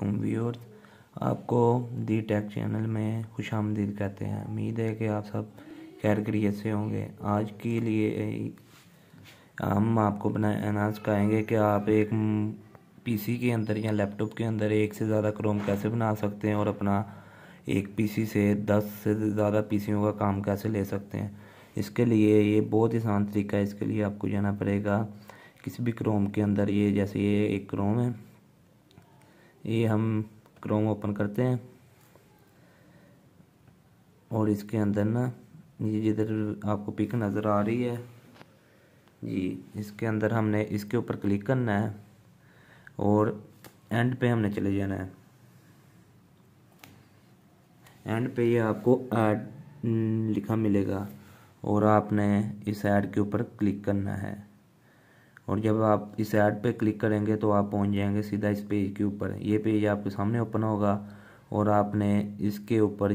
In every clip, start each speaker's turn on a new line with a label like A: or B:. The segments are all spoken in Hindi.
A: व्यूअर्स आपको दी टैक चैनल में खुश आमदीद कहते हैं उम्मीद है कि आप सब खैर करिए से होंगे आज के लिए हम आपको बनाए अनाज कहेंगे कि आप एक पीसी के अंदर या लैपटॉप के अंदर एक से ज़्यादा क्रोम कैसे बना सकते हैं और अपना एक पीसी से दस से ज़्यादा पीसीओं का काम कैसे ले सकते हैं इसके लिए ये बहुत ही आसान तरीका है इसके लिए आपको जाना पड़ेगा किसी भी क्रोम के अंदर ये जैसे ये एक क्रोम है ये हम क्रोम ओपन करते हैं और इसके अंदर ना ये जिधर आपको पिक नज़र आ रही है जी इसके अंदर हमने इसके ऊपर क्लिक करना है और एंड पे हमने चले जाना है एंड पे ये आपको ऐड लिखा मिलेगा और आपने इस ऐड के ऊपर क्लिक करना है और जब आप इस ऐड पे क्लिक करेंगे तो आप पहुंच जाएंगे सीधा इस पेज के ऊपर ये पेज आपके सामने ओपन होगा और आपने इसके ऊपर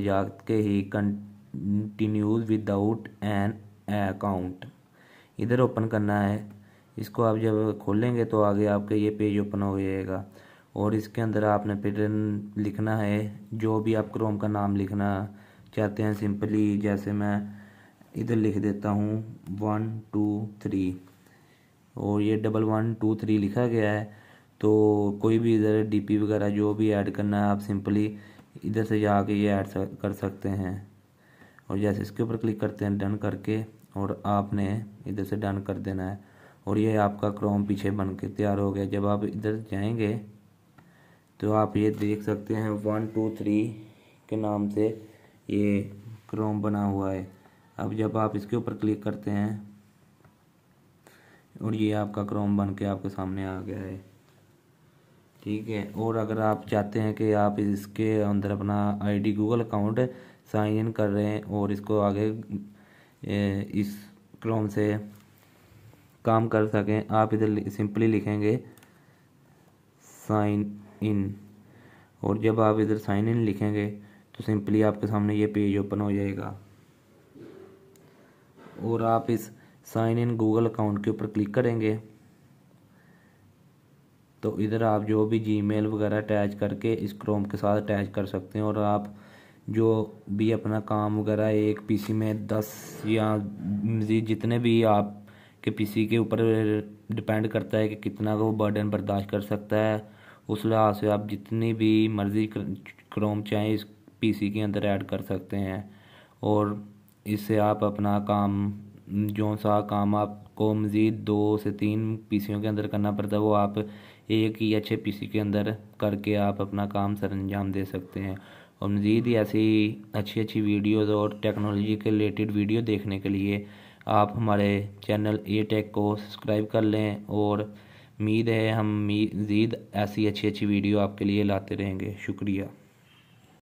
A: के ही विद विदाउट एन अकाउंट इधर ओपन करना है इसको आप जब खोलेंगे तो आगे आपके ये पेज ओपन हो जाएगा और इसके अंदर आपने फिर लिखना है जो भी आप क्रोम का नाम लिखना चाहते हैं सिंपली जैसे मैं इधर लिख देता हूँ वन टू थ्री और ये डबल वन टू थ्री लिखा गया है तो कोई भी इधर डीपी वगैरह जो भी ऐड करना है आप सिंपली इधर से जाके ये ऐड कर सकते हैं और जैसे इसके ऊपर क्लिक करते हैं डन करके और आपने इधर से डन कर देना है और ये आपका क्रोम पीछे बन के तैयार हो गया जब आप इधर जाएंगे तो आप ये देख सकते हैं वन टू थ्री के नाम से ये क्रोम बना हुआ है अब जब आप इसके ऊपर क्लिक करते हैं और ये आपका क्रोम बन के आपके सामने आ गया है ठीक है और अगर आप चाहते हैं कि आप इसके अंदर अपना ID Google account sign in कर रहे हैं और इसको आगे इस क्रोम से काम कर सकें आप इधर सिंपली लिखेंगे साइन इन और जब आप इधर साइन इन लिखेंगे तो सिंपली आपके सामने ये पेज ओपन हो जाएगा और आप इस साइन इन गूगल अकाउंट के ऊपर क्लिक करेंगे तो इधर आप जो भी जी मेल वगैरह अटैच करके इस क्रोम के साथ अटैच कर सकते हैं और आप जो भी अपना काम वगैरह एक पीसी में दस या जितने भी आप के पीसी के ऊपर डिपेंड करता है कि कितना वो बर्डन बर्दाश्त कर सकता है उस लिहाज से आप जितनी भी मर्ज़ी क्रोम चाहें इस पीसी के अंदर ऐड कर सकते हैं और इससे आप अपना काम जो सा काम आपको मज़ीद दो से तीन पीसीओ के अंदर करना पड़ता है वो आप एक ही अच्छे पीसी के अंदर करके आप अपना काम सर अंजाम दे सकते हैं और मज़ीद ही ऐसी अच्छी अच्छी वीडियोस और टेक्नोलॉजी के रिलेटेड वीडियो देखने के लिए आप हमारे चैनल ए टेक को सब्सक्राइब कर लें और उम्मीद है हम मज़ीद ऐसी अच्छी अच्छी वीडियो आपके लिए लाते रहेंगे शुक्रिया